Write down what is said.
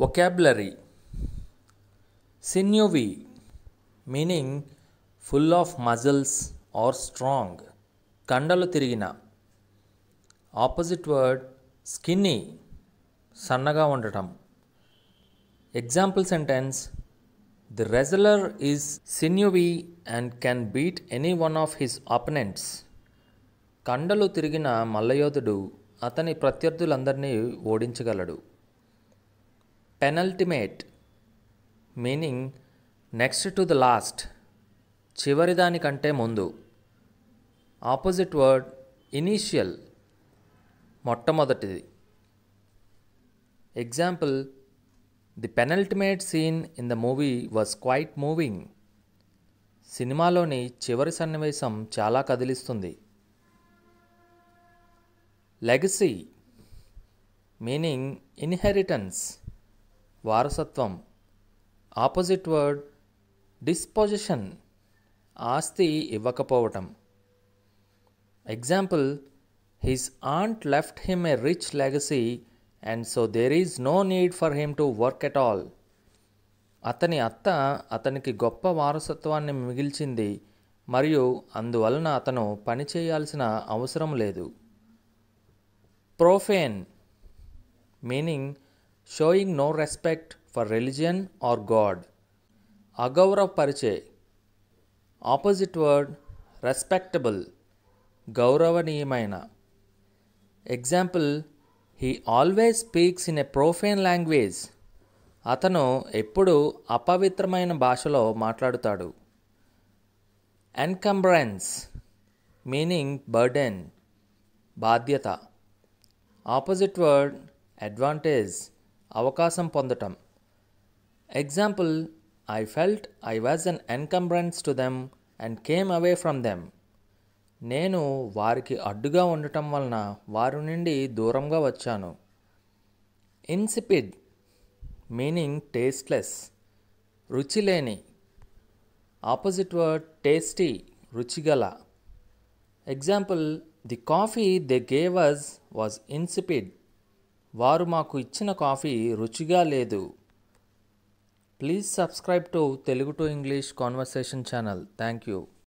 Vocabulary Sinewy meaning full of muscles or strong. Kandalu Opposite word skinny. Sannaga vandatam. Example sentence The wrestler is sinewy and can beat any one of his opponents. కండలు తిరిగిన మల్లయోధుడు అతని ప్రత్యర్థులందరినీ ఓడించగలడు penultimate meaning next to the last చివరిదానికంటే ముందు opposite word initial మొట్టమొదటిది example the penultimate scene in the movie was quite moving సినిమాలోని చివరి సన్నివేశం చాలా కదిలిస్తుంది లెగసీ మీనింగ్ ఇన్హెరిటెన్స్ వారసత్వం ఆపోజిట్ వర్డ్ డిస్పొజిషన్ ఆస్తి ఇవ్వకపోవటం example his aunt left him a rich legacy and so there is no need for him to work at all అతని అత్త అతనికి గొప్ప వారసత్వాన్ని మిగిల్చింది మరియు అందువలన అతను పని చేయాల్సిన అవసరం లేదు profane meaning showing no respect for religion or god అగౌరవపరిచే ఆపోజిట్ వర్డ్ రెస్పెక్టబుల్ గౌరవనీయమైన example he always speaks in a profane language అతను ఎప్పుడూ అపవిత్రమైన భాషలో మాట్లాడుతాడు ఎన్కంబ్రెన్స్ మీనింగ్ బర్డెన్ బాధ్యత ఆపోజిట్ వర్డ్ అడ్వాంటేజ్ అవకాశం పొందటం example I felt I was an encumbrance to them and came away from them నేను వారికి అడ్డుగా ఉండటం వలన వారి నుండి దూరంగా వచ్చాను ఇన్సిపిడ్ మీనింగ్ టేస్ట్లెస్ రుచి లేని ఆపోజిట్ వర్డ్ టేస్టీ రుచిగల example the coffee they gave was insipid వారు మాకు ఇచ్చిన కాఫీ రుచిగా లేదు please subscribe to Telugu to English conversation channel thank you